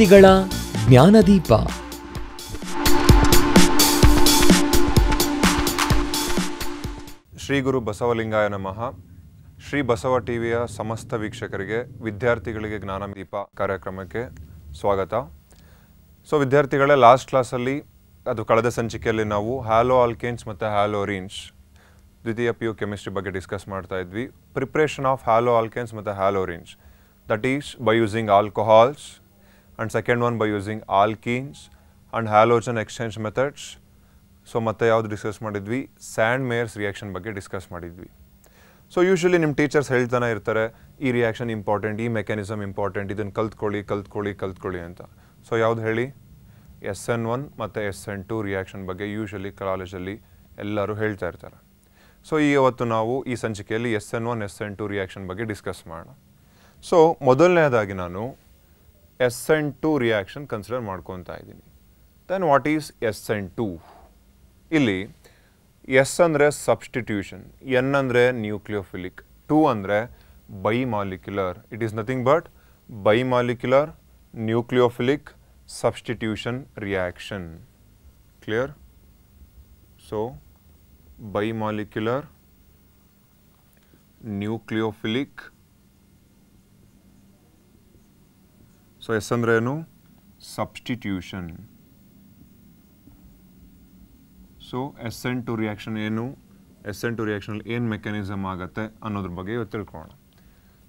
ವಿದ್ಯಾರ್ಥಿಗಳ ಜ್ಞಾನದೀಪ ಶ್ರೀ ಗುರು ಬಸವಲಿಂಗಾಯ ನಮಃ ಶ್ರೀ ಬಸವ ಟಿವಿಯ ಸಮಸ್ತ ವೀಕ್ಷಕರಿಗೆ ವಿದ್ಯಾರ್ಥಿಗಳಿಗೆ ಜ್ಞಾನದೀಪ ಕಾರ್ಯಕ್ರಮಕ್ಕೆ ಸ್ವಾಗತ ಸೊ ವಿದ್ಯಾರ್ಥಿಗಳೇ ಲಾಸ್ಟ್ ಕ್ಲಾಸಲ್ಲಿ ಅದು ಕಳೆದ ಸಂಚಿಕೆಯಲ್ಲಿ ನಾವು ಹ್ಯಾಲೋ ಆಲ್ಕೇನ್ಸ್ ಮತ್ತು ಹ್ಯಾಲೋ ರೀನ್ಸ್ ದ್ವಿತೀಯ ಪಿ ಯು ಕೆಮಿಸ್ಟ್ರಿ ಬಗ್ಗೆ ಡಿಸ್ಕಸ್ ಮಾಡ್ತಾ ಇದ್ವಿ ಪ್ರಿಪ್ರೇಷನ್ ಆಫ್ ಹ್ಯಾಲೋ ಆಲ್ಕೇನ್ಸ್ ಮತ್ತು haloarenes that is by using alcohols and second one by using alkenes and halogen exchange methods so ಮತ್ತು ಯಾವ್ದು ಡಿಸ್ಕಸ್ ಮಾಡಿದ್ವಿ Sandmeyer's reaction ಬಗ್ಗೆ discuss ಮಾಡಿದ್ವಿ so usually ನಿಮ್ಮ ಟೀಚರ್ಸ್ ಹೇಳ್ತಾನೆ ಇರ್ತಾರೆ ಈ ರಿಯಾಕ್ಷನ್ ಇಂಪಾರ್ಟೆಂಟ್ ಈ ಮೆಕ್ಯಾನಿಸಮ್ ಇಂಪಾರ್ಟೆಂಟ್ ಇದನ್ನು ಕಲ್ತ್ಕೊಳ್ಳಿ ಕಲ್ತ್ಕೊಳ್ಳಿ ಕಲ್ತ್ಕೊಳ್ಳಿ ಅಂತ ಸೊ ಯಾವ್ದು ಹೇಳಿ ಎಸ್ ಎನ್ ಒನ್ ಮತ್ತು ಎಸ್ ಎನ್ ಟು ರಿಯಾಕ್ಷನ್ ಬಗ್ಗೆ ಯೂಶ್ವಲಿ ಕಾಲೇಜಲ್ಲಿ ಎಲ್ಲರೂ ಹೇಳ್ತಾ ಇರ್ತಾರೆ ಸೊ ಇವತ್ತು ನಾವು ಈ ಸಂಚಿಕೆಯಲ್ಲಿ S N one S N two reaction ಬಗ್ಗೆ ಡಿಸ್ಕಸ್ ಮಾಡೋಣ ಸೊ ಮೊದಲನೇದಾಗಿ ನಾನು S N two reaction consider ಮಾಡ್ಕೊತಾ ಇದ್ದೀನಿ then what is S N two ಇಲ್ಲಿ ಎಸ್ ಅಂದರೆ ಸಬ್ಸ್ಟಿಟ್ಯೂಷನ್ ಎನ್ ಅಂದರೆ ನ್ಯೂಕ್ಲಿಯೋಫಿಲಿಕ್ ಟೂ ಅಂದರೆ bimolecular it is nothing but bimolecular nucleophilic substitution reaction clear so bimolecular nucleophilic so SN ರೇನೋ substitution so SN two reaction ಏನು SN two reaction ಏನು mechanism ಆಗುತ್ತೆ ಅನ್ನೋದರ ಬಗ್ಗೆ ಇತ್ತು ಇರಕೊಳ್ಳೋಣ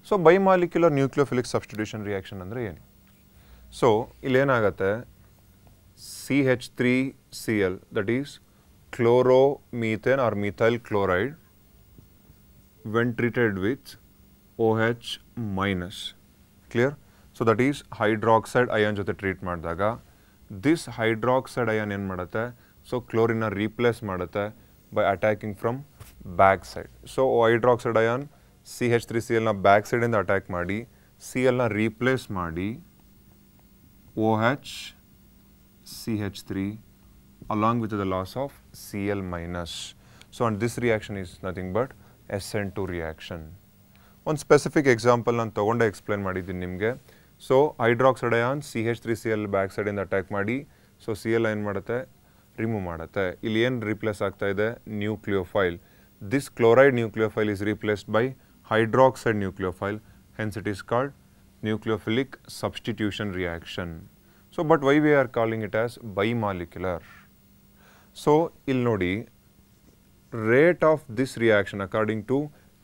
ಸೋ バイโม লিক્યુલર ನ್ಯೂಕ್ಲಿಯೋಫಿಲಿಕ್ सब्स्टिट्यूशन रिएक्शन ಅಂದ್ರೆ ಏನು ಸೋ ಇಲ್ಲಿ ಏನಾಗುತ್ತೆ CH3Cl that is chloromethane or methyl chloride when treated with OH- clear so that is hydroxide ion ಜೊತೆ ಟ್ರೀಟ್ ಮಾಡಿದಾಗ ದಿಸ್ ಹೈಡ್ರಾಕ್ಸೈಡ್ ಅಯಾನ್ ಏನು ಮಾಡುತ್ತೆ ಸೊ ಕ್ಲೋರಿನ ರೀಪ್ಲೇಸ್ ಮಾಡುತ್ತೆ by attacking from back side so hydroxide ion C H three C ಎಲ್ನ back ಸೈಡಿಂದ attack ಮಾಡಿ C ಎಲ್ನ replace ಮಾಡಿ O H C H three along with the loss of C L minus so and this reaction is nothing but S N two reaction ಒಂದು specific example ನಾನು ತೊಗೊಂಡೆ explain ಮಾಡಿದ್ದೀನಿ ನಿಮಗೆ so hydroxide ion C H three C L back ಸೈಡಿಂದ attack ಮಾಡಿ so C L ಏನು ಮಾಡುತ್ತೆ remove ಮಾಡುತ್ತೆ ಇಲ್ಲಿ ಏನು ರಿಪ್ಲೇಸ್ ಆಗ್ತಾ ಇದೆ nucleophile this chloride nucleophile is replaced by hydroxide nucleophile hence it is called nucleophilic substitution reaction so but why we are calling it as bimolecular so ಇಲ್ಲಿ ನೋಡಿ rate of this reaction according to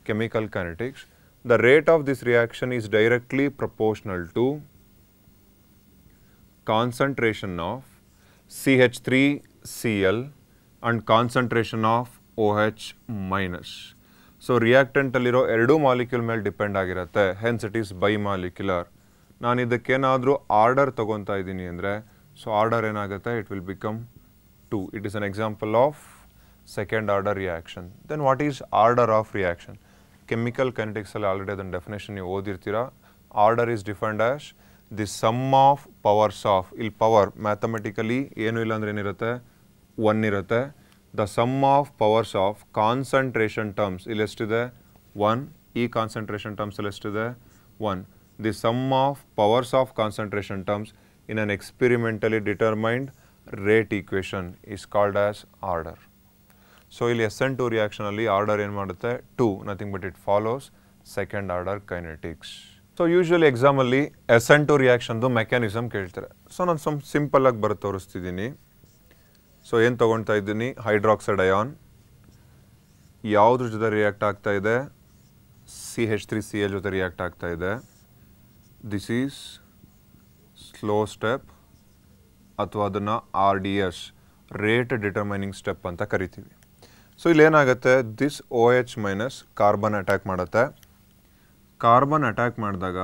chemical kinetics the rate of this reaction is directly proportional to concentration of CH3Cl and concentration of OH So, reactant alliro erdu molecule mel depend agirathe, hence it is bimolecular. Now, Nani the kenadru order togonta idini andre, so order en agatha, it will become 2. It is an example of second order reaction. Then what is order of reaction? Chemical ಕೈನೆಟಿಕ್ಸಲ್ಲಿ already ಅದನ್ನು definition ನೀವು ಓದಿರ್ತೀರಾ order is defined as the sum of powers of ಇಲ್ಲಿ power mathematically ಏನೂ ಇಲ್ಲ ಅಂದರೆ ಏನಿರುತ್ತೆ one ಇರುತ್ತೆ the sum of powers of concentration terms ಇಲ್ಲಿ ಎಷ್ಟಿದೆ ಒನ್ ಈ ಕಾನ್ಸಂಟ್ರೇಷನ್ ಟರ್ಮ್ಸಲ್ಲಿ ಎಷ್ಟಿದೆ one the sum of powers of concentration terms in an experimentally determined rate equation is called as order so ಇಲ್ಲಿ ಎಸ್ ಎನ್ ಟು ರಿಯಾಕ್ಷನಲ್ಲಿ order ಏನು ಮಾಡುತ್ತೆ two nothing but it follows second order kinetics so usually ಎಕ್ಸಾಮಲ್ಲಿ S N two ರಿಯಾಕ್ಷನ್ದು mechanism ಕೇಳ್ತಾರೆ so ನಾನು ಸ್ವಲ್ಪ ಸಿಂಪಲ್ಲಾಗಿ ಬರೋ ತೋರಿಸ್ತಿದ್ದೀನಿ ಸೊ ಏನು ತಗೊಳ್ತಾ ಇದ್ದೀನಿ ಹೈಡ್ರಾಕ್ಸೈಡ್ ಅಯಾನ್ ಯಾವುದ್ರ ಜೊತೆ ರಿಯಾಕ್ಟ್ ಆಗ್ತಾ ಇದೆ C H three C L ಜೊತೆ ರಿಯಾಕ್ಟ್ ಆಗ್ತಾ ಇದೆ ದಿಸ್ ಈಸ್ ಸ್ಲೋ ಸ್ಟೆಪ್ ಅಥವಾ ಅದನ್ನು R D S rate determining step ಅಂತ ಕರಿತೀವಿ ಸೊ ಇಲ್ಲೇನಾಗುತ್ತೆ this O H minus carbon attack ಮಾಡುತ್ತೆ ಕಾರ್ಬನ್ ಅಟ್ಯಾಕ್ ಮಾಡಿದಾಗ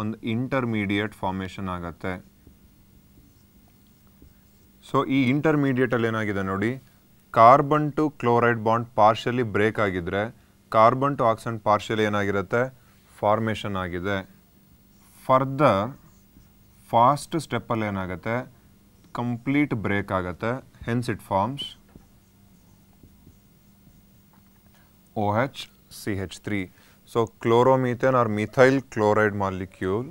ಒಂದು ಇಂಟರ್ಮೀಡಿಯೇಟ್ ಫಾರ್ಮೇಷನ್ ಆಗತ್ತೆ ಸೊ ಈ ಇಂಟರ್ಮೀಡಿಯೇಟಲ್ಲಿ ಏನಾಗಿದೆ ನೋಡಿ carbon to chloride bond partially break ಆಗಿದ್ರೆ ಕಾರ್ಬನ್ ಟು ಆಕ್ಸಿಜನ್ ಪಾರ್ಷಿಯಲಿ ಏನಾಗಿರುತ್ತೆ ಫಾರ್ಮೇಷನ್ ಆಗಿದೆ ಫರ್ದರ್ ಫಾಸ್ಟ್ ಸ್ಟೆಪ್ಪಲ್ಲಿ ಏನಾಗುತ್ತೆ ಕಂಪ್ಲೀಟ್ ಬ್ರೇಕ್ ಆಗುತ್ತೆ hence it forms OH CH3. So chloromethane or methyl chloride molecule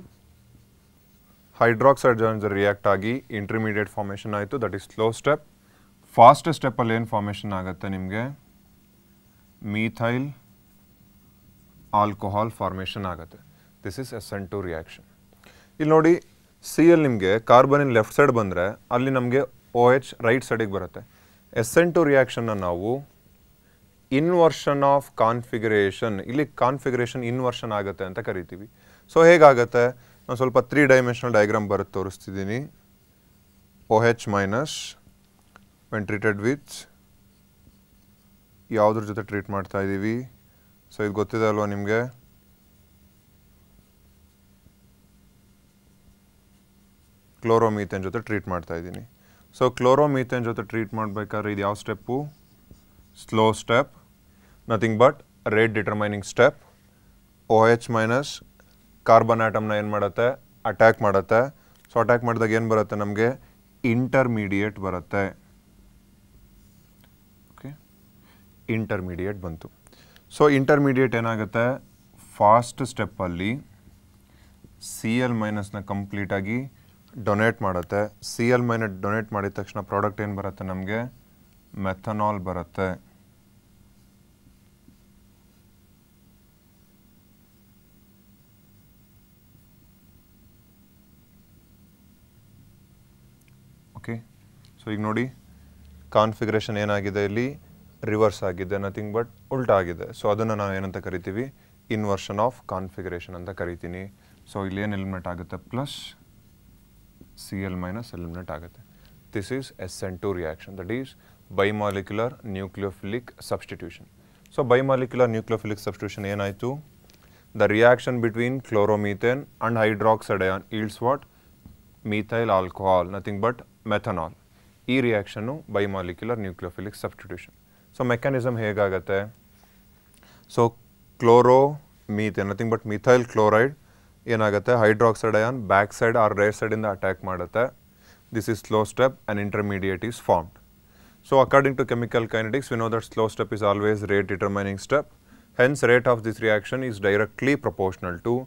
hydroxide joins the react agi intermediate formation ಆಯಿತು that is slow step fast step ಅಲ್ಲಿ ಏನು formation ಆಗುತ್ತೆ ನಿಮಗೆ methyl alcohol formation ಆಗುತ್ತೆ this is SN2 reaction ಇಲ್ಲಿ ನೋಡಿ C ಅಲ್ಲಿ ನಿಮಗೆ ಕಾರ್ಬನ್ ಇನ್ ಲೆಫ್ಟ್ ಸೈಡ್ ಬಂದರೆ ಅಲ್ಲಿ ನಮಗೆ ಒ ಎಚ್ ರೈಟ್ ಸೈಡಿಗೆ ಬರುತ್ತೆ ಎಸ್ ಎನ್ ಟು ರಿಯಾಕ್ಷನ್ನ ನಾವು ಇನ್ವರ್ಷನ್ ಆಫ್ ಕಾನ್ಫಿಗರೇಷನ್ ಇಲ್ಲಿ ಕಾನ್ಫಿಗರೇಷನ್ ಇನ್ವರ್ಷನ್ ಆಗುತ್ತೆ ಅಂತ ಕರಿತೀವಿ ಸೊ ಹೇಗಾಗುತ್ತೆ ನಾನು ಸ್ವಲ್ಪ ತ್ರೀ ಡೈಮೆನ್ಷನಲ್ ಡಯಾಗ್ರಾಮ್ ಬರುತ್ತೆ ತೋರಿಸ್ತಿದ್ದೀನಿ O H minus when treated with ಯಾವುದ್ರ ಜೊತೆ ಟ್ರೀಟ್ ಮಾಡ್ತಾ ಇದ್ದೀವಿ ಸೊ ಇದು ಗೊತ್ತಿದೆ ಅಲ್ವಾ ನಿಮಗೆ ಕ್ಲೋರೋಮೀಥೆನ್ ಜೊತೆ ಟ್ರೀಟ್ ಮಾಡ್ತಾ ಇದ್ದೀನಿ ಸೊ ಕ್ಲೋರೋಮೀಥೆನ್ ಜೊತೆ ಟ್ರೀಟ್ ಮಾಡಬೇಕಾದ್ರೆ ಇದು ಯಾವ step slow step but but determining step O OH minus carbon ಆಟಮ್ನ ಏನು ಮಾಡುತ್ತೆ ಅಟ್ಯಾಕ್ ಮಾಡುತ್ತೆ ಸೊ ಅಟ್ಯಾಕ್ ಮಾಡಿದಾಗ ಏನು ಬರುತ್ತೆ ನಮಗೆ ಇಂಟರ್ಮೀಡಿಯೇಟ್ ಬರುತ್ತೆ ಓಕೆ ಇಂಟರ್ಮೀಡಿಯೇಟ್ ಬಂತು ಸೊ ಇಂಟರ್ಮೀಡಿಯೇಟ್ ಏನಾಗುತ್ತೆ ಫಾಸ್ಟ್ ಸ್ಟೆಪ್ಪಲ್ಲಿ ಸಿ ಎಲ್ ಮೈನಸ್ನ ಕಂಪ್ಲೀಟಾಗಿ ಡೊನೇಟ್ ಮಾಡುತ್ತೆ ಸಿ ಎಲ್ ಮೈನಸ್ ಡೊನೇಟ್ ಮಾಡಿದ ತಕ್ಷಣ ಪ್ರಾಡಕ್ಟ್ ಏನು ಬರುತ್ತೆ ನಮಗೆ ಮೆಥನಾಲ್ ಬರುತ್ತೆ ಓಕೆ ಸೊ ಈಗ ನೋಡಿ ಕಾನ್ಫಿಗರೇಷನ್ ಏನಾಗಿದೆ ಇಲ್ಲಿ ರಿವರ್ಸ್ ಆಗಿದೆ ನಥಿಂಗ್ ಬಟ್ ಉಲ್ಟಾ ಆಗಿದೆ ಸೊ ಅದನ್ನು ನಾವು ಏನಂತ ಕರಿತೀವಿ ಇನ್ವರ್ಷನ್ ಆಫ್ ಕಾನ್ಫಿಗರೇಷನ್ ಅಂತ ಕರಿತೀನಿ ಸೊ ಇಲ್ಲಿ ಏನು ಎಲಿಮಿನೇಟ್ ಆಗುತ್ತೆ plus C L minus eliminate ಆಗುತ್ತೆ this is S N two reaction that is bimolecular nucleophilic substitution so bimolecular nucleophilic substitution ಏನಾಯಿತು the reaction between chloromethane and hydroxide ion yields what methyl alcohol nothing but methanol reaction bimolecular nucleophilic substitution so mechanism हेगत so chloromethane nothing but methyl chloride and hydroxide ion back side or rear side attack this slow step and intermediate is formed so according to chemical kinetics we know that slow step is always rate determining step hence rate of this reaction is directly proportional to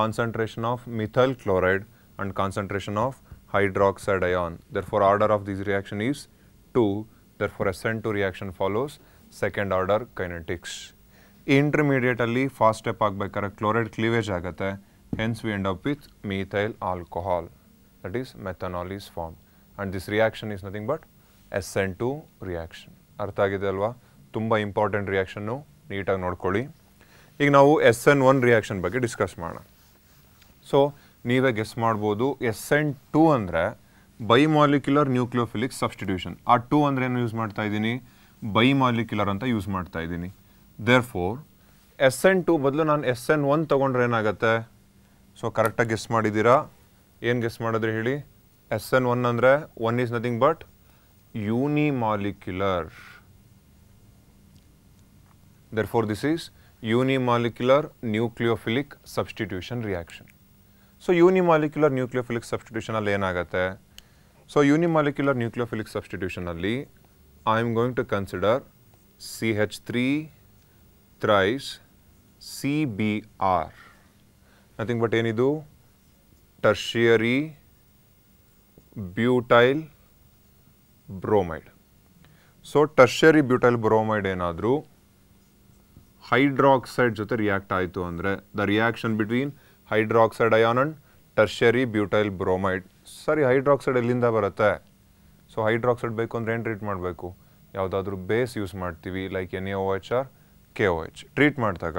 concentration of methyl chloride and concentration of therefore order of order reaction is two is for S N two reaction follows second order Intermediate ಅಲ್ಲಿ fast step ಆಗಬೇಕಾದ್ರೆ chloride cleavage ಆಗುತ್ತೆ hence we end up with methyl alcohol that is methanol is form and this reaction is nothing but S N two reaction ಅರ್ಥ ಆಗಿದೆ ಅಲ್ವಾ ತುಂಬ important reaction ನೀಟಾಗಿ ನೋಡ್ಕೊಳ್ಳಿ ಈಗ ನಾವು ಎಸ್ ಎನ್ ಒನ್ ರಿಯಾಕ್ಷನ್ ಬಗ್ಗೆ ಡಿಸ್ಕಸ್ ಮಾಡೋಣ ಸೊ ನೀವೇ ಗೆಸ್ ಮಾಡ್ಬೋದು ಎಸ್ ಎನ್ ಟೂ ಅಂದರೆ ಬೈಮಾಲಿಕ್ಯುಲರ್ ನ್ಯೂಕ್ಲಿಯೋಫಿಲಿಕ್ ಸಬ್ಸ್ಟಿಟ್ಯೂಷನ್ ಆ ಟೂ ಅಂದರೆ ಏನು ಯೂಸ್ ಮಾಡ್ತಾ ಇದ್ದೀನಿ ಬೈಮಾಲಿಕ್ಯುಲರ್ ಅಂತ ಯೂಸ್ ಮಾಡ್ತಾ ಇದ್ದೀನಿ therefore S N two ಬದಲು ನಾನು ಎಸ್ ಎನ್ ಒನ್ ತೊಗೊಂಡ್ರೆ ಏನಾಗುತ್ತೆ ಸೊ ಕರೆಕ್ಟಾಗಿ ಗೆಸ್ ಮಾಡಿದ್ದೀರಾ ಏನು ಗೆಸ್ ಮಾಡಿದ್ರೆ ಹೇಳಿ ಎಸ್ ಎನ್ ಒನ್ ಅಂದರೆ one is nothing but unimolecular therefore this is unimolecular nucleophilic substitution reaction so unimolecular nucleophilic ಸಬ್ಸ್ಟಿಟ್ಯೂಷನಲ್ಲಿ ಏನಾಗುತ್ತೆ ಸೊ ಯೂನಿಮಾಲಿಕ್ಯುಲರ್ ನ್ಯೂಕ್ಲಿಯೋಫಿಲಿಕ್ ಸಬ್ಸ್ಟಿಟ್ಯೂಷನಲ್ಲಿ I am going to consider C H three thrice C B R nothing but ಏನಿದು tertiary butyl bromide so tertiary butyl bromide ಏನಾದರೂ hydroxide ಜೊತೆ react ಆಯಿತು ಅಂದರೆ the reaction between hydroxide ion and tertiary butyl bromide ಸರಿ hydroxide ಎಲ್ಲಿಂದ ಬರುತ್ತೆ so hydroxide ಬೇಕು ಅಂದರೆ ಏನು ಟ್ರೀಟ್ ಮಾಡಬೇಕು ಯಾವುದಾದ್ರೂ ಬೇಸ್ ಯೂಸ್ ಮಾಡ್ತೀವಿ like N A O H or K O H treat ಮಾಡಿದಾಗ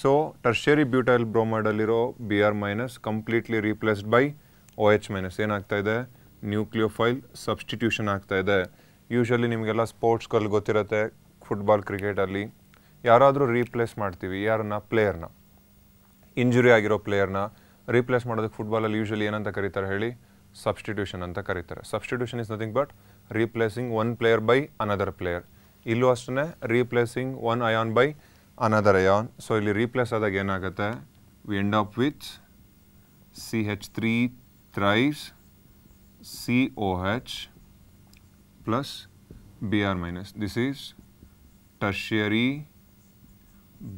ಸೊ ಟರ್ಷರಿ ಬ್ಯೂಟೈಲ್ ಬ್ರೋಮೈಡಲ್ಲಿರೋ B R minus completely replaced by O H minus ಏನಾಗ್ತಾ ಇದೆ ನ್ಯೂಕ್ಲಿಯೋಫೈಲ್ ಸಬ್ಸ್ಟಿಟ್ಯೂಷನ್ ಆಗ್ತಾ ಇದೆ ಯೂಶ್ವಲಿ ನಿಮಗೆಲ್ಲ ಸ್ಪೋರ್ಟ್ಸ್ಗಳು ಗೊತ್ತಿರುತ್ತೆ ಫುಟ್ಬಾಲ್ ಕ್ರಿಕೆಟಲ್ಲಿ ಯಾರಾದರೂ ರೀಪ್ಲೇಸ್ ಮಾಡ್ತೀವಿ ಯಾರನ್ನ ಪ್ಲೇಯರ್ನ ಇಂಜುರಿ ಆಗಿರೋ ಪ್ಲೇಯರ್ನ ರೀಪ್ಲೇಸ್ ಮಾಡೋದಕ್ಕೆ ಫುಟ್ಬಾಲಲ್ಲಿ ಯೂಶಲಿ ಏನಂತ ಕರೀತಾರೆ ಹೇಳಿ ಸಬ್ಸ್ಟಿಟ್ಯೂಷನ್ ಅಂತ ಕರೀತಾರೆ substitution is nothing but replacing one player by another player ಇಲ್ಲೂ ಅಷ್ಟೇ replacing one ion by another ion so ಇಲ್ಲಿ ರೀಪ್ಲೇಸ್ ಆದಾಗ ಏನಾಗುತ್ತೆ we end up with C H three thrice C O H plus B R minus this is tertiary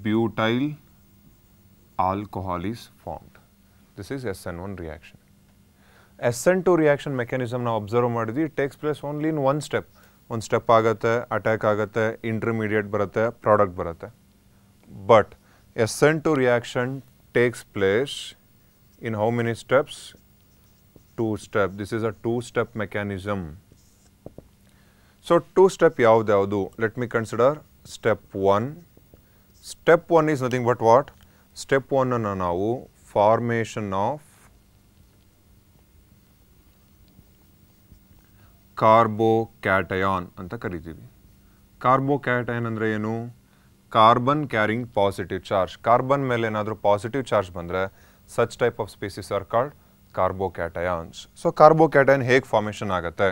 butyl alcohol is formed. This is SN1 reaction. SN2 reaction mechanism now observe it takes place only in one step. One step agata, attack agata, intermediate barata, product barata. But SN2 reaction takes place in how many steps? Two step. This is a two-step mechanism. So two step ಯಾವ್ದು ಯಾವುದು Let me consider step one Step one is nothing but what? Step ಒನ್ನನ್ನು ನಾವು formation of carbo cation ಅಂತ ಕರಿತೀವಿ cation ಅಂದರೆ ಏನು carbon carrying positive charge carbon ಮೇಲೆ ಏನಾದರೂ ಪಾಸಿಟಿವ್ ಚಾರ್ಜ್ ಬಂದರೆ such type of species are called carbocations so cation ಹೇಗೆ ಫಾರ್ಮೇಷನ್ ಆಗುತ್ತೆ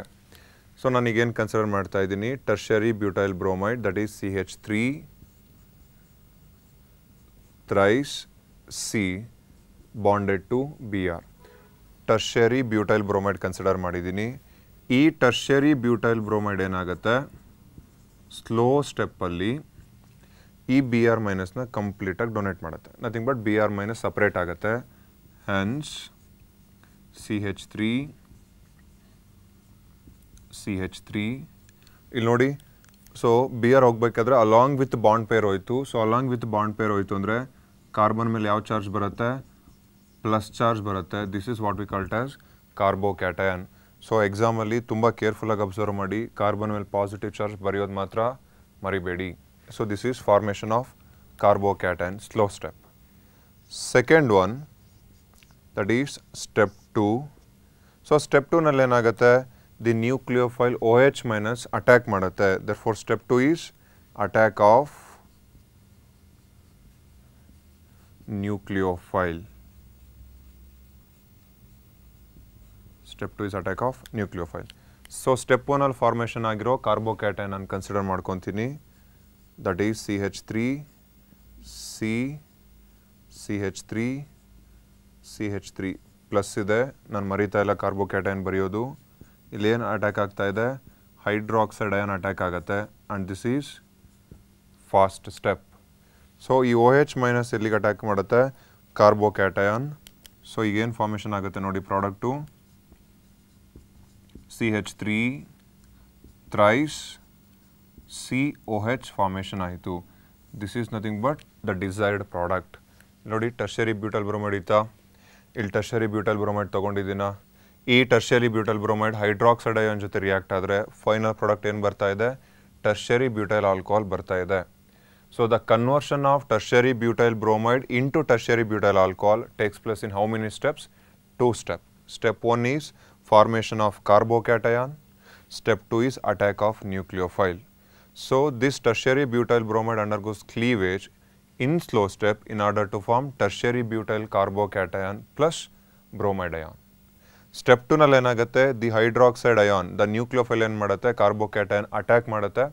ಸೊ ನಾನೀಗೇನು ಕನ್ಸಿಡರ್ ಮಾಡ್ತಾ ಇದ್ದೀನಿ tertiary butyl bromide that is C H three thrice C bonded to Br. Tertiary butyl bromide consider ಮಾಡಿದ್ದೀನಿ ಈ tertiary butyl bromide ಏನಾಗುತ್ತೆ slow ಸ್ಟೆಪ್ಪಲ್ಲಿ ಈ ಬಿ ಆರ್ ಮೈನಸ್ನ ಕಂಪ್ಲೀಟಾಗಿ ಡೊನೇಟ್ ಮಾಡುತ್ತೆ nothing but B R minus separate ಆಗುತ್ತೆ Hans C H three C H three ಇಲ್ಲಿ ನೋಡಿ ಸೊ ಬಿ ಆರ್ ಹೋಗ್ಬೇಕಾದ್ರೆ ಅಲಾಂಗ್ ವಿತ್ ಬಾಂಡ್ ಪೇರ್ ಹೋಯಿತು so along with bond pair ಹೋಯಿತು ಅಂದರೆ कार्बन में लिया चार्ज बरतता है प्लस चार्ज बरतता है this is what we call as carbocation so एक्सामल तुम केर्फुल अबर्व कार्बन मेल पॉजिटिव चार्ज बरियोद मरीबे so this formation of carbocation slow step second one that step two so step two नल the nucleophile O H minus attack दर step two is attack of nucleophile. Step two is attack of nucleophile. So, step 1 ಅಲ್ಲಿ formation ಆಗಿರೋ carbocation ನಾನು consider ಮಾಡ್ಕೊತೀನಿ that is C H three C C H three C H three plus ಇದೆ ನಾನು ಮರೀತಾ ಇಲ್ಲ carbocation ಬರೆಯೋದು ಇಲ್ಲೇನು attack ಆಗ್ತಾ ಇದೆ ಹೈಡ್ರಾಕ್ಸೈಡ್ ಅಯಾನ್ ಅಟ್ಯಾಕ್ ಆಗುತ್ತೆ and this is fast step so ಈ ಓ ಎಚ್ ಮೈನಸ್ ಎಲ್ಲಿಗೆ ಅಟ್ಯಾಕ್ ಮಾಡುತ್ತೆ ಕಾರ್ಬೋ ಕ್ಯಾಟಯಾನ್ ಸೊ ಈಗೇನು ಫಾರ್ಮೇಷನ್ ಆಗುತ್ತೆ ನೋಡಿ product C H three thrice C O H formation ಆಯಿತು this is nothing but the desired product ನೋಡಿ tertiary butyl bromide ಇತ್ತಾ ಇಲ್ಲಿ ಟರ್ಷರಿ ಬ್ಯೂಟಲ್ ಬ್ರೋಮೈಡ್ ತೊಗೊಂಡಿದ್ದೀನ ಈ tertiary butyl bromide hydroxide ion ಜೊತೆ ರಿಯಾಕ್ಟ್ ಆದರೆ ಫೈನಲ್ ಪ್ರಾಡಕ್ಟ್ ಏನು ಬರ್ತಾ ಇದೆ ಟರ್ಷರಿ ಬ್ಯೂಟೈಲ್ ಆಲ್ಕೋಹಾಲ್ ಬರ್ತಾ ಇದೆ So the conversion of tertiary butyl bromide into tertiary butyl alcohol takes place in how many steps? Two steps. Step 1 is formation of carbocation. Step 2 is attack of nucleophile. So this tertiary butyl bromide undergoes cleavage in slow step in order to form tertiary butyl carbocation plus bromide ion. Step ಟುನಲ್ಲಿ ಏನಾಗುತ್ತೆ the hydroxide ion the hydroxide ion. The nucleophile ಏನು madate carbocation attack madate.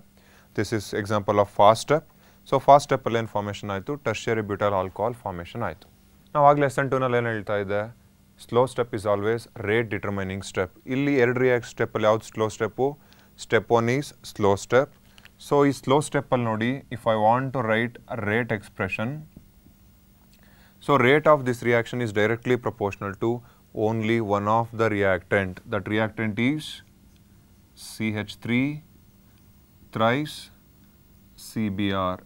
This is example of fast step. So fast स्टेपल formation tertiary butyl आलोहल formation आवसन टून हेल्ता है slow step is always rate determining step इली इलेक् स्टेपल यू स्लो step step one slow step so slow स्टेपल नो if what write rate expression so rate of this reaction is directly proportional to only one of the reactant that reactant is C H three thrice C B R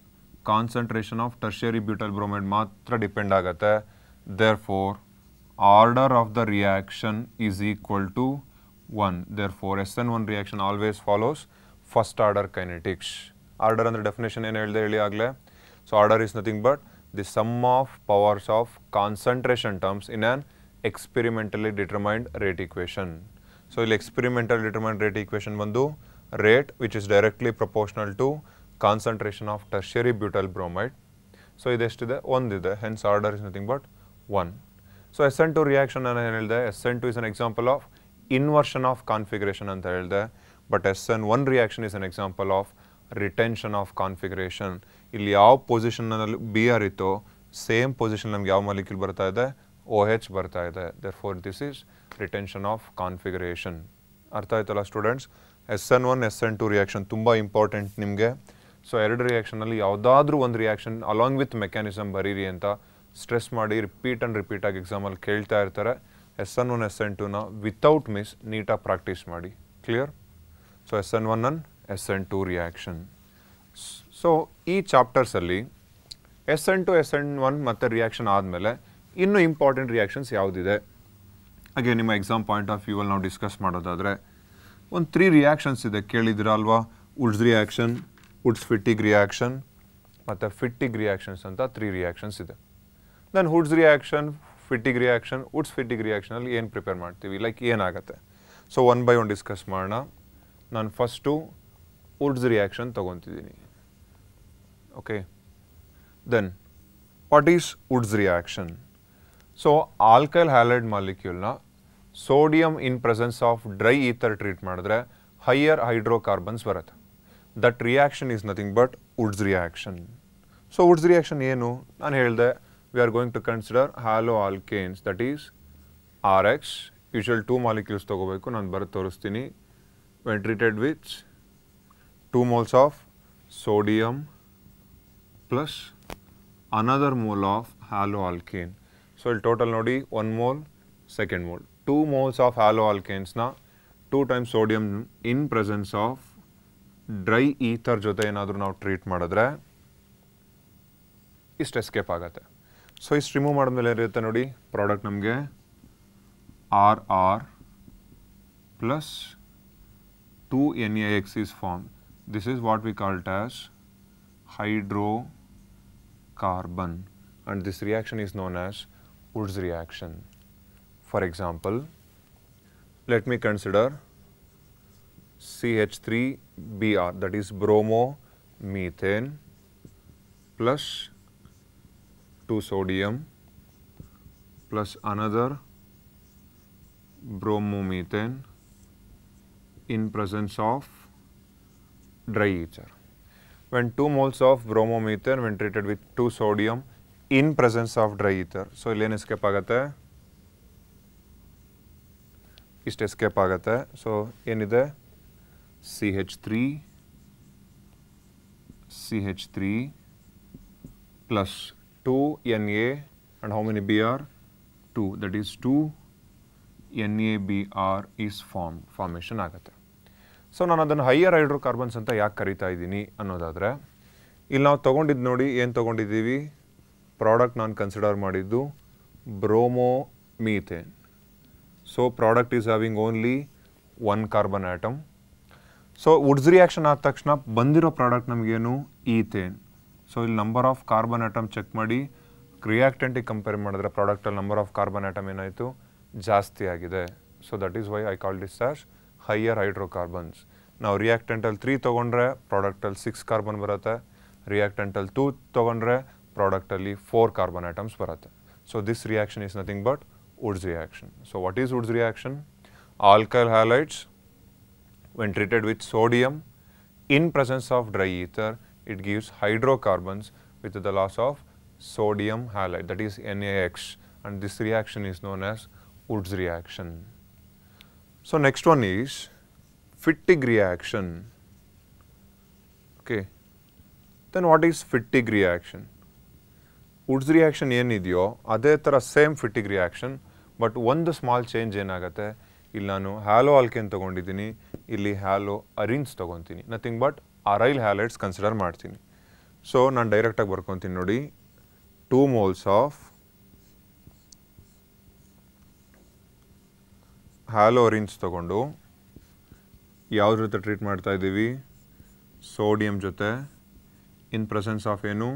concentration of tertiary butyl bromide matra depend agata. Therefore, order of the reaction is equal to 1. Therefore, SN1 reaction always follows first order kinetics. Order and the definition in the agle. So, order is nothing but the sum of powers of concentration terms in an experimentally determined rate equation. So, experimental determined rate equation bandhu, rate which is directly proportional to concentration of tertiary butyl bromide so ಇದೆಷ್ಟಿದೆ ಒಂದಿದೆ hence order is nothing but one so S N two reaction ನಾನು ಹೇಳಿದೆ S N two is an example of inversion of configuration ಅಂತ ಹೇಳಿದೆ but S N one reaction is an example of retention of configuration ಇಲ್ಲಿ ಯಾವ ಪೊಸಿಷನ್ನಲ್ಲಿ B R ಇತ್ತೋ same position ನಮ್ಗೆ ಯಾವ ಮಾಲಿಕ್ಯೂಲ್ ಬರ್ತಾ ಇದೆ ಓ ಎಚ್ ಬರ್ತಾ ಇದೆ therefore this is retention of configuration ಅರ್ಥ ಆಯ್ತಲ್ಲ students S N one S N two reaction ತುಂಬ ಇಂಪಾರ್ಟೆಂಟ್ ನಿಮಗೆ ಸೊ ಎರಡು ರಿಯಾಕ್ಷನಲ್ಲಿ ಯಾವುದಾದ್ರೂ ಒಂದು ರಿಯಾಕ್ಷನ್ ಅಲಾಂಗ್ ವಿತ್ ಮೆಕ್ಯಾನಿಸಮ್ ಬರೀರಿ ಅಂತ ಸ್ಟ್ರೆಸ್ ಮಾಡಿ ರಿಪೀಟ್ ಆ್ಯಂಡ್ ರಿಪೀಟ್ ಆಗಿ ಎಕ್ಸಾಮಲ್ಲಿ ಕೇಳ್ತಾ ಇರ್ತಾರೆ S N one S N ಟೂನ ವಿತೌಟ್ ಮಿಸ್ ನೀಟಾಗಿ ಪ್ರಾಕ್ಟೀಸ್ ಮಾಡಿ clear so S N one and S N two reaction so ಈ ಚಾಪ್ಟರ್ಸಲ್ಲಿ S N two S N one ಮತ್ತು ರಿಯಾಕ್ಷನ್ ಆದಮೇಲೆ ಇನ್ನೂ ಇಂಪಾರ್ಟೆಂಟ್ ರಿಯಾಕ್ಷನ್ಸ್ ಯಾವುದಿದೆ ಹಾಗೆ ನಿಮ್ಮ ಎಕ್ಸಾಮ್ ಪಾಯಿಂಟ್ ಆಫ್ ಅಲ್ಲಿ ನಾವು ಡಿಸ್ಕಸ್ ಮಾಡೋದಾದರೆ ಒಂದು ತ್ರೀ ರಿಯಾಕ್ಷನ್ಸ್ ಇದೆ ಕೇಳಿದಿರ ಅಲ್ವಾ Wurtz reaction Wurtz Fittig reaction ಮತ್ತು ಫಿಟ್ಟಿಗ್ ರಿಯಾಕ್ಷನ್ಸ್ ಅಂತ ತ್ರೀ ರಿಯಾಕ್ಷನ್ಸ್ ಇದೆ then Wurtz reaction Fittig reaction Wurtz Fittig ರಿಯಾಕ್ಷನಲ್ಲಿ ಏನು ಪ್ರಿಪೇರ್ ಮಾಡ್ತೀವಿ ಲೈಕ್ ಏನಾಗುತ್ತೆ so one by one discuss ಮಾಡೋಣ ನಾನು ಫಸ್ಟು ವುಡ್ಸ್ ರಿಯಾಕ್ಷನ್ ತೊಗೊತಿದ್ದೀನಿ okay then what is Wurtz reaction so alkyl halide ಮಾಲಿಕ್ಯೂಲ್ನ sodium in presence of dry ether treat ಮಾಡಿದ್ರೆ higher hydrocarbons ಬರುತ್ತೆ that reaction is nothing but Wurtz reaction so Wurtz reaction ಏನು ನಾನು ಹೇಳಿದೆ we are going to consider halo alkanes that is R X usual two molecules ತೊಗೋಬೇಕು ನಾನು ಬರೆದು ತೋರಿಸ್ತೀನಿ when treated which with two moles of sodium plus another mole of halo alkane so ಇಲ್ಲಿ total ನೋಡಿ one mole second mole two moles of halo ಆಲ್ಕೇನ್ಸ್ನ two times sodium in presence of dry ether ಜೊತೆ ಏನಾದರೂ ನಾವು treat ಮಾಡಿದ್ರೆ ಇಷ್ಟು escape ಆಗುತ್ತೆ so ಇಷ್ಟು ರಿಮೂವ್ ಮಾಡಿದ್ಮೇಲೆ ಏನಿರುತ್ತೆ ನೋಡಿ ಪ್ರಾಡಕ್ಟ್ ನಮಗೆ R R plus two N A X is form this is what we call as hydrocarbon and this reaction is known as Wurtz reaction for example let me consider CH3Br that is bromo methane plus 2 sodium plus another bromo methane in presence of dry ether. When 2 moles of bromo methane when treated with 2 sodium in presence of dry ether, so ಇಲ್ಲೇನು escape ಆಗುತ್ತೆ ಇಷ್ಟು escape ಆಗುತ್ತೆ so ಏನಿದೆ C C H three plus CH3, CH3 how 2 B R how many is two N A B R is form formation ಆಗುತ್ತೆ so ನಾನು ಅದನ್ನು higher hydrocarbons ಅಂತ ಯಾಕೆ ಕರಿತಾ ಇದ್ದೀನಿ ಅನ್ನೋದಾದರೆ ಇಲ್ಲಿ ನಾವು ತೊಗೊಂಡಿದ್ದು ನೋಡಿ ಏನು ತೊಗೊಂಡಿದ್ದೀವಿ ಪ್ರಾಡಕ್ಟ್ ನಾನು ಕನ್ಸಿಡರ್ ಮಾಡಿದ್ದು bromomethane so product is having only one carbon atom so Wurtz reaction ಆದ ತಕ್ಷಣ ಬಂದಿರೋ ಪ್ರಾಡಕ್ಟ್ ನಮಗೇನು ಈಥೇನ್ ಸೊ ಇಲ್ಲಿ number of carbon atom check ಮಾಡಿ ರಿಯಾಕ್ಟೆಂಟಿಗೆ ಕಂಪೇರ್ ಮಾಡಿದ್ರೆ ಪ್ರಾಡಕ್ಟಲ್ಲಿ ನಂಬರ್ ಆಫ್ ಕಾರ್ಬನ್ ಆಟಮ್ ಏನಾಯಿತು ಜಾಸ್ತಿ ಆಗಿದೆ so that is why I call this as higher carbons ನಾವು ರಿಯಾಕ್ಟೆಂಟಲ್ಲಿ ತ್ರೀ ತೊಗೊಂಡ್ರೆ ಪ್ರಾಡಕ್ಟಲ್ಲಿ ಸಿಕ್ಸ್ ಕಾರ್ಬನ್ ಬರುತ್ತೆ ರಿಯಾಕ್ಟೆಂಟಲ್ಲಿ ಟೂ ತೊಗೊಂಡ್ರೆ ಪ್ರಾಡಕ್ಟಲ್ಲಿ ಫೋರ್ ಕಾರ್ಬನ್ ಆಟಮ್ಸ್ ಬರುತ್ತೆ so this reaction is nothing but Wurtz reaction so what is Wurtz reaction alkyl halides when treated with sodium in presence of dry ether, it gives hydrocarbons with the loss of sodium halide that is NaX and this reaction is known as Woods reaction. So, next one is Fittig reaction. Okay. Then what is Fittig reaction? Woods reaction ಏನಿದೆಯೋ same Fittig reaction, but one the small change in ಏನಾಗುತ್ತೆ ಇಲ್ಲಿ ನಾನು hello haloalkane ತೊಗೊಂಡಿದ್ದೀನಿ ಇಲ್ಲಿ haloarenes ತೊಗೊತೀನಿ nothing but aryl halides consider ಮಾಡ್ತೀನಿ so ನಾನು ಡೈರೆಕ್ಟಾಗಿ ಬರ್ಕೊತೀನಿ ನೋಡಿ two moles of haloarenes ತೊಗೊಂಡು ಯಾವುದ್ರ ಜೊತೆ ಟ್ರೀಟ್ ಮಾಡ್ತಾ ಇದ್ದೀವಿ ಸೋಡಿಯಂ ಜೊತೆ ಇನ್ ಪ್ರೆಸೆನ್ಸ್ ಆಫ್ ಏನು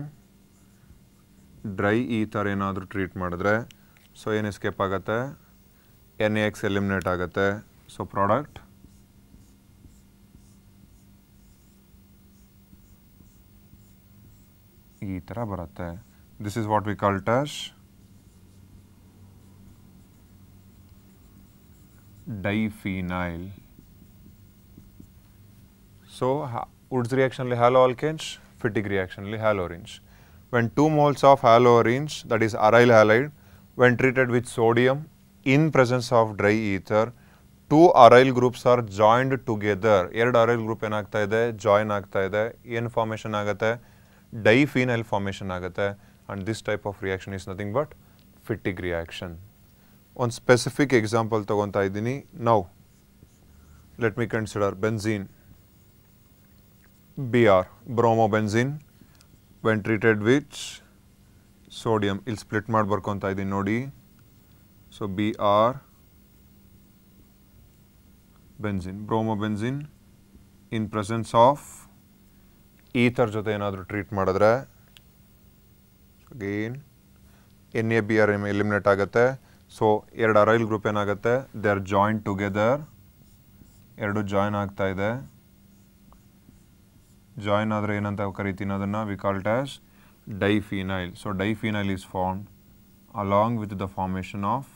ಡ್ರೈ ಈ ಥರ ಏನಾದರೂ ಟ್ರೀಟ್ ಮಾಡಿದ್ರೆ ಸೊ ಏನು ಎಸ್ಕೇಪ್ ಆಗುತ್ತೆ एन एक्स एलिमेट आगते सो प्रॉडक्ट बरते this is what we call टर्श डईफीनाइल सो उड्स रियाक्षन हालो आलेंज Fittig reaction haloarene when two moles of haloarene that is aryl halide when treated with sodium in presence of dry ether two aryl groups are joined together ಎರಡು aryl group ಏನಾಗ್ತಾ ಇದೆ join ಆಗ್ತಾ ಇದೆ ಏನು formation ಆಗುತ್ತೆ diphenyl formation ಆಗುತ್ತೆ and this type of reaction is nothing but Fittig reaction ಒಂದು specific example ತೊಗೊತಾ ಇದ್ದೀನಿ now let me consider benzene B R bromobenzene when treated which sodium ಇಲ್ಲಿ ಸ್ಪ್ಲಿಟ್ ಮಾಡಿ ಬರ್ಕೊತಾ ಇದ್ದೀನಿ ನೋಡಿ so B So, Br benzene, bromobenzene in presence of ether ಜೊತೆ ಏನಾದರೂ ಟ್ರೀಟ್ ಮಾಡಿದ್ರೆ again N A B R M eliminate ಆಗುತ್ತೆ so ಎರಡು ಅರೈಲ್ ಗ್ರೂಪ್ ಏನಾಗುತ್ತೆ ದೇ ಆರ್ ಜಾಯಿನ್ ಟುಗೆದರ್ ಎರಡು ಜಾಯಿನ್ ಆಗ್ತಾ ಇದೆ ಜಾಯಿನ್ ಆದರೆ ಏನಂತ ಕರಿತೀನಿ ಅದನ್ನು we call it as diphenyl so diphenyl is formed along with the formation of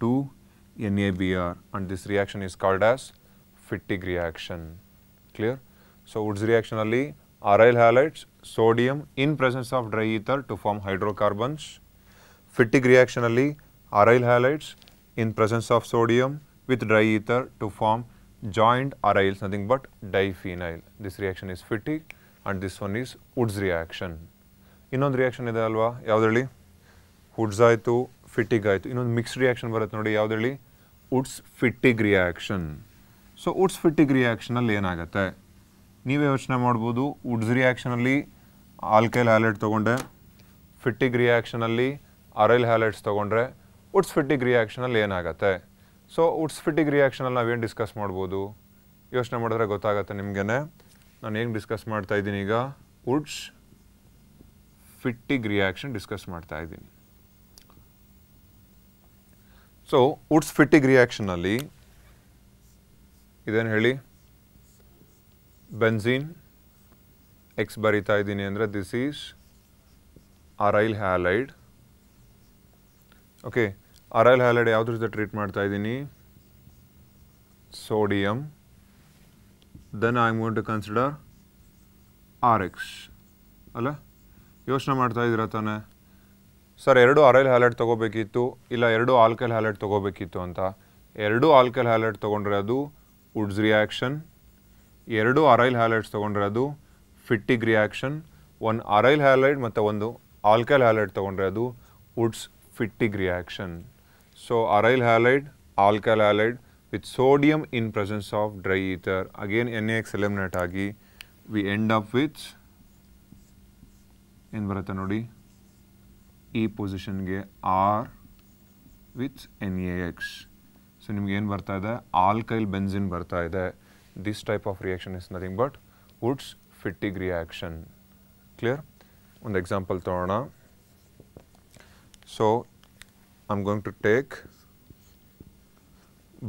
2 NABR and this reaction is called as Fittig reaction. Clear? So, Woods reactionally aryl halides sodium in presence of dry ether to form hydrocarbons. Fittig reactionally aryl halides in presence of sodium with dry ether to form joined aryls nothing but diphenyl. This reaction is Fittig and this one is Woods reaction. In ಇನ್ನೊಂದು reaction ಇದೆ ಅಲ್ವಾ ಯಾವುದರಲ್ಲಿ ಹುಡ್ಸ್ ಆಯಿತು ಫಿಟ್ಟಿಗ್ ಆಯಿತು ಇನ್ನೊಂದು mix reaction ಬರುತ್ತೆ ನೋಡಿ ಹೇಳಿ ಉಡ್ಸ್ ಫಿಟ್ಟಿಗ್ ರಿಯಾಕ್ಷನ್ ಸೊ ಉಡ್ಸ್ ಫಿಟ್ಟಿಗ್ ರಿಯಾಕ್ಷನಲ್ಲಿ ಏನಾಗುತ್ತೆ ನೀವೇ ಯೋಚನೆ ಮಾಡ್ಬೋದು ಉಡ್ಸ್ ರಿಯಾಕ್ಷನಲ್ಲಿ ಆಲ್ಕೈಲ್ ಹ್ಯಾಲೆಟ್ ತೊಗೊಂಡೆ ಫಿಟ್ಟಿಗ್ ರಿಯಾಕ್ಷನಲ್ಲಿ ಅರೈಲ್ ಹ್ಯಾಲೆಟ್ಸ್ ತೊಗೊಂಡ್ರೆ ಉಡ್ಸ್ ಫಿಟ್ಟಿಗ್ ರಿಯಾಕ್ಷನಲ್ಲಿ ಏನಾಗುತ್ತೆ ಸೊ ಉಡ್ಸ್ ಫಿಟ್ಟಿಗ್ ರಿಯಾಕ್ಷನಲ್ಲಿ ನಾವೇನು ಡಿಸ್ಕಸ್ ಮಾಡ್ಬೋದು ಯೋಚನೆ ಮಾಡಿದ್ರೆ ಗೊತ್ತಾಗುತ್ತೆ ನಿಮ್ಗೆ ನಾನು ಏನು ಡಿಸ್ಕಸ್ ಮಾಡ್ತಾ ಈಗ ಉಡ್ಸ್ ಫಿಟ್ಟಿಗ್ ರಿಯಾಕ್ಷನ್ ಡಿಸ್ಕಸ್ ಮಾಡ್ತಾ ಇದ್ದೀನಿ ಸೊ ವುಡ್ಸ್ ಫಿಟ್ಟಿಗ್ ರಿಯಾಕ್ಷನಲ್ಲಿ ಇದೇನು ಹೇಳಿ ಬೆನ್ಝೀನ್ ಎಕ್ಸ್ ಬರಿತಾ ಇದ್ದೀನಿ ಅಂದರೆ this is aryl halide okay aryl halide ಯಾವುದ್ರ ಜೊತೆ ಟ್ರೀಟ್ ಮಾಡ್ತಾ ಇದ್ದೀನಿ sodium then I going to consider R X ಅಲ್ಲ ಯೋಚನೆ ಮಾಡ್ತಾ ಇದ್ದೀರಾ ತಾನೇ ಸರ್ ಎರಡು ಅರೈಲ್ ಹ್ಯಾಲೆಟ್ ತೊಗೋಬೇಕಿತ್ತು ಇಲ್ಲ ಎರಡು ಆಲ್ಕಲ್ ಹ್ಯಾಲೆಟ್ ತೊಗೋಬೇಕಿತ್ತು ಅಂತ ಎರಡು ಆಲ್ಕಲ್ ಹ್ಯಾಲೆಟ್ ತೊಗೊಂಡ್ರೆ ಅದು ವುಡ್ಸ್ ರಿಯಾಕ್ಷನ್ ಎರಡು ಅರೈಲ್ ಹ್ಯಾಲೆಟ್ಸ್ ತೊಗೊಂಡ್ರೆ ಅದು ಫಿಟ್ಟಿಗ್ ರಿಯಾಕ್ಷನ್ ಒಂದು ಅರೈಲ್ ಹ್ಯಾಲೈಡ್ ಮತ್ತು ಒಂದು ಆಲ್ಕಲ್ ಹ್ಯಾಲೆಟ್ ತೊಗೊಂಡ್ರೆ ಅದು Wurtz Fittig reaction so aryl halide alkyl halide with sodium in presence of dry ether again N A X eliminate ಆಗಿ ವಿ ಎಂಡ್ ಅಪ್ ವಿತ್ ಏನು ಬರುತ್ತೆ ನೋಡಿ ಈ ಪೊಸಿಷನ್ಗೆ R with N A X so ನಿಮ್ಗೆ ಏನು ಬರ್ತಾ ಇದೆ ಆಲ್ಕೈಲ್ ಬೆನ್ಸಿನ್ ಬರ್ತಾ ಇದೆ this type of reaction is nothing but Wurtz Fittig reaction clear ಒಂದು ಎಕ್ಸಾಂಪಲ್ ತೊಗೋಣ so I am going to take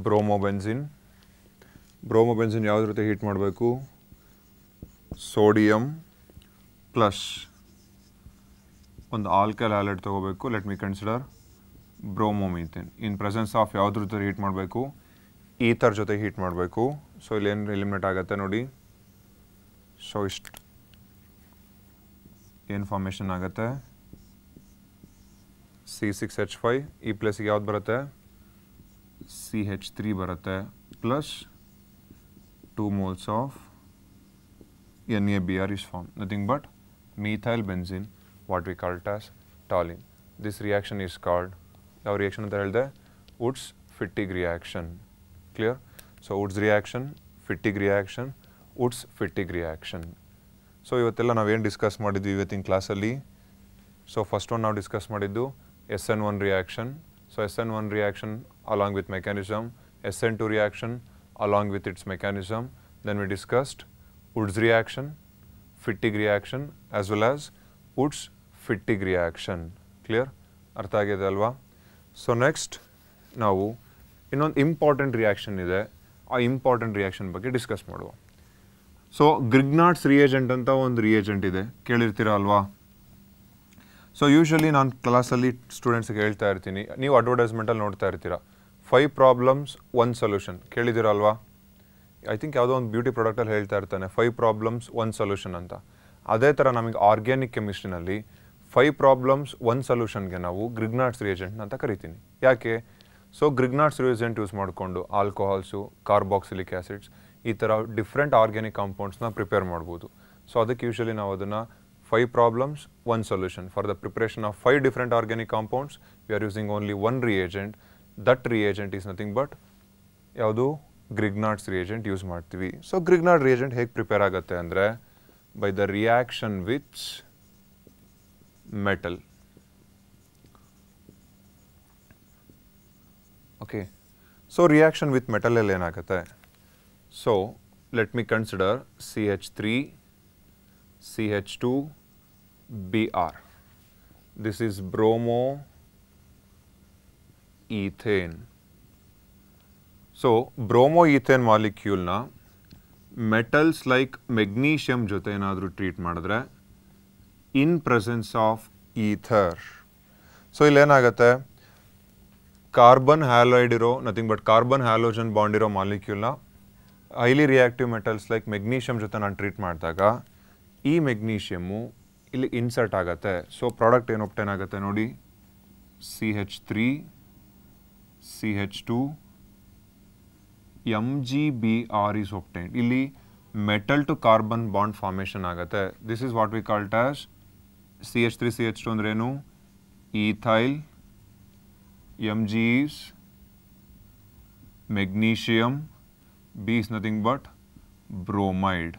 bromobenzene ಬ್ರೋಮೊಬೆನ್ಸಿನ್ ಯಾವುದ್ರ ಜೊತೆ ಹೀಟ್ ಮಾಡಬೇಕು ಸೋಡಿಯಂ ಪ್ಲಸ್ ಒಂದು ಆಲ್ಕಲ್ ಹ್ಯಾಲೈಡ್ ತೊಗೋಬೇಕು let me consider bromomethane in presence of ಯಾವ್ದ್ರ ಜೊತೆ heat ಮಾಡಬೇಕು ಈಥರ್ ಜೊತೆ ಹೀಟ್ ಮಾಡಬೇಕು ಸೊ ಇಲ್ಲೇನು ಎಲಿಮಿನೇಟ್ ಆಗುತ್ತೆ ನೋಡಿ ಸೊ ಇಷ್ಟು ಏನು ಫಾರ್ಮೇಷನ್ ಆಗುತ್ತೆ ಸಿ ಸಿಕ್ಸ್ ಎಚ್ ಫೈವ್ ಈ ಪ್ಲೇಸಿಗೆ ಯಾವ್ದು ಬರುತ್ತೆ ಸಿ ಹೆಚ್ ತ್ರೀ ಬರುತ್ತೆ plus two moles of N A B R is form nothing but methyl benzene what we call it as toluene. This reaction is called our reaction that the Woods Fittig reaction. Clear? So Woods reaction, Fittig reaction, Woods Fittig reaction. So we have discussed in class early. So first one now discuss SN1 reaction. So SN1 reaction along with mechanism, SN2 reaction along with its mechanism. Then we discussed Woods reaction, Fittig reaction as well as Woods Fittig reaction clear ಅರ್ಥ ಆಗಿದೆ ಅಲ್ವಾ so next ನಾವು ಇನ್ನೊಂದು important reaction ಇದೆ ಆ important reaction ಬಗ್ಗೆ discuss ಮಾಡುವ so Grignard's reagent ಅಂತ ಒಂದು ರಿಯೇಜೆಂಟ್ ಇದೆ ಕೇಳಿರ್ತೀರ ಅಲ್ವಾ ಸೊ ಯೂಶ್ವಲಿ ನಾನು ಕ್ಲಾಸಲ್ಲಿ ಸ್ಟೂಡೆಂಟ್ಸ್ಗೆ ಹೇಳ್ತಾ ಇರ್ತೀನಿ ನೀವು ಅಡ್ವರ್ಟೈಸ್ಮೆಂಟಲ್ಲಿ ನೋಡ್ತಾ ಇರ್ತೀರ ಫೈವ್ ಪ್ರಾಬ್ಲಮ್ಸ್ ಒನ್ ಸೊಲ್ಯೂಷನ್ ಕೇಳಿದ್ದೀರ ಅಲ್ವಾ ಐ ಥಿಂಕ್ ಯಾವುದೋ ಒಂದು ಬ್ಯೂಟಿ ಪ್ರಾಡಕ್ಟಲ್ಲಿ ಹೇಳ್ತಾ ಇರ್ತಾನೆ ಫೈವ್ ಪ್ರಾಬ್ಲಮ್ಸ್ ಒನ್ ಸೊಲ್ಯೂಷನ್ ಅಂತ ಅದೇ ಥರ ನಮಗೆ ಆರ್ಗ್ಯಾನಿಕ್ ಕೆಮಿಸ್ಟ್ರಿನಲ್ಲಿ ಫೈವ್ ಪ್ರಾಬ್ಲಮ್ಸ್ ಒನ್ ಸೊಲ್ಯೂಷನ್ಗೆ ನಾವು ಗ್ರಿಗ್ನಾಟ್ಸ್ ರಿಯೇಜೆಂಟ್ ಅಂತ ಕರಿತೀನಿ ಯಾಕೆ ಸೊ ಗ್ರಿಗ್ನಾಟ್ಸ್ ರಿಯೇಜೆಂಟ್ ಯೂಸ್ ಮಾಡಿಕೊಂಡು ಆಲ್ಕೋಹಾಲ್ಸು ಕಾರ್ಬಾಕ್ಸಿಲಿಕ್ ಆ್ಯಸಿಡ್ಸ್ ಈ ಥರ ಡಿಫ್ರೆಂಟ್ ಆರ್ಗ್ಯಾನಿಕ್ ಕಾಂಪೌಂಡ್ಸ್ನ ಪ್ರಿಪೇರ್ ಮಾಡ್ಬೋದು ಸೊ ಅದಕ್ಕೆ ಯೂಶಲಿ ನಾವು ಅದನ್ನು five problems one solution for the preparation of five different organic compounds we are using only one reagent that reagent is nothing but ಯಾವುದು Grignard's reagent use ಮಾಡ್ತೀವಿ so Grignard reagent ಹೇಗೆ prepare ಆಗುತ್ತೆ ಅಂದರೆ by the reaction with metal. Okay. So, reaction with metal ಅಲ್ಲಿ ಏನಾಗುತ್ತೆ So, let me consider CH3, CH2, Br. This is bromo ethane. So, bromo ethane molecule na metals like magnesium ಜೊತೆ ಏನಾದರೂ treat ಮಾಡಿದ್ರೆ in presence of ether so ಇಲ್ಲೇನಾಗುತ್ತೆ carbon halide ಇರೋ nothing but carbon halogen bond ಇರೋ ಮಾಲಿಕ್ಯೂಲ್ನ highly reactive metals like magnesium ಜೊತೆ ನಾನು treat ಮಾಡಿದಾಗ ಈ ಮೆಗ್ನೀಷಿಯಮ್ಮು ಇಲ್ಲಿ ಇನ್ಸರ್ಟ್ ಆಗುತ್ತೆ ಸೊ ಪ್ರಾಡಕ್ಟ್ ಏನು ಒಪ್ಟೇನ್ ಆಗುತ್ತೆ ನೋಡಿ C H three C H two M G B R is obtain ಇಲ್ಲಿ metal to carbon bond formation ಆಗುತ್ತೆ this is what we call it as CH3 CH stone रेणु ethyl, MGs, magnesium, B is nothing but bromide.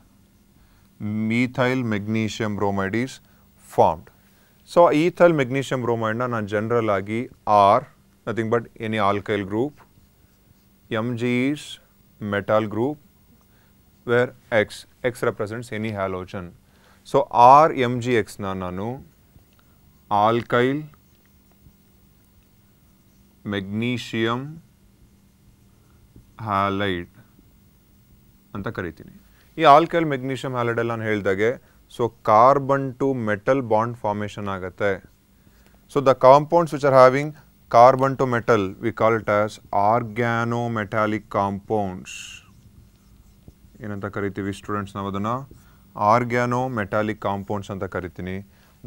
Methyl magnesium bromide is formed. So, ethyl magnesium bromide na general agi R nothing but any alkyl group, Mg is metal group where X, X represents any halogen. So R M G ಎಕ್ಸ್ನ ನಾನು alkyl magnesium halide ಅಂತ ಕರಿತೀನಿ ಈ alkyl magnesium ಹ್ಯಾಲೈಡಲ್ಲಿ ನಾನು ಹೇಳಿದಾಗೆ so carbon to metal bond formation ಆಗುತ್ತೆ so the compounds which are having carbon to metal we call it as organometallic compounds ಏನಂತ ಕರಿತೀವಿ ಸ್ಟೂಡೆಂಟ್ಸ್ ನಾವು ಅದನ್ನು ಆರ್ಗ್ಯಾನೋ ಮೆಟಾಲಿಕ್ ಕಾಂಪೌಂಡ್ಸ್ ಅಂತ ಕರಿತೀನಿ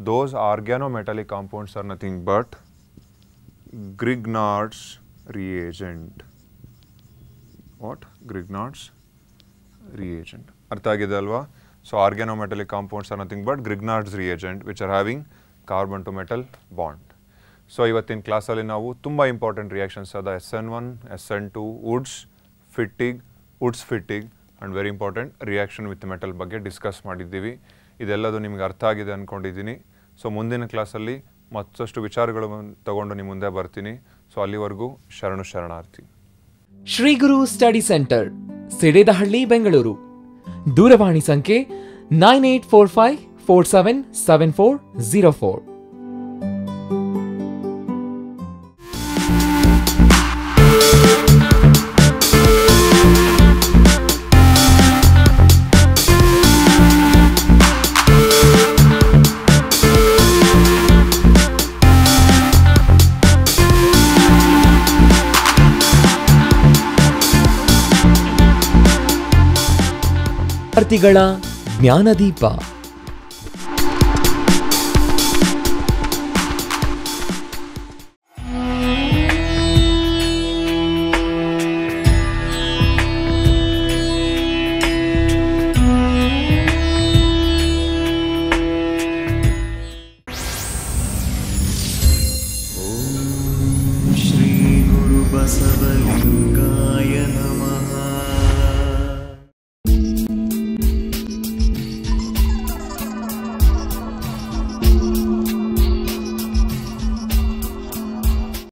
those organometallic compounds are nothing but Grignard's reagent what Grignard's reagent ಅರ್ಥ ಆಗಿದೆ ಅಲ್ವಾ so organometallic compounds are nothing but Grignard's reagent which are having carbon to metal bond so ಇವತ್ತಿನ ಕ್ಲಾಸಲ್ಲಿ ನಾವು ತುಂಬ important reactions ಅದ S N one S N two Wurtz Fittig Wurtz Fittig and very important reaction with metal ಬಗ್ಗೆ discuss ಮಾಡಿದ್ದೀವಿ ಇದೆಲ್ಲದು ನಿಮಗೆ ಅರ್ಥ ಆಗಿದೆ ಅಂದ್ಕೊಂಡಿದ್ದೀನಿ ಸೊ ಮುಂದಿನ ಕ್ಲಾಸಲ್ಲಿ ಮತ್ತಷ್ಟು ವಿಚಾರಗಳು ತಗೊಂಡು ನಿಮ್ಮ ಮುಂದೆ ಬರ್ತೀನಿ ಸೊ ಅಲ್ಲಿವರೆಗೂ ಶರಣು ಶರಣಾರ್ಥಿ ಶ್ರೀ ಗುರು ಸ್ಟಡಿ ಸೆಂಟರ್ ಸಿಡೇದಹಳ್ಳಿ ಬೆಂಗಳೂರು ದೂರವಾಣಿ ಸಂಖ್ಯೆ nine eight four five four seven seven four zero four ವಿದ್ಯಾರ್ಥಿಗಳ ಜ್ಞಾನದೀಪ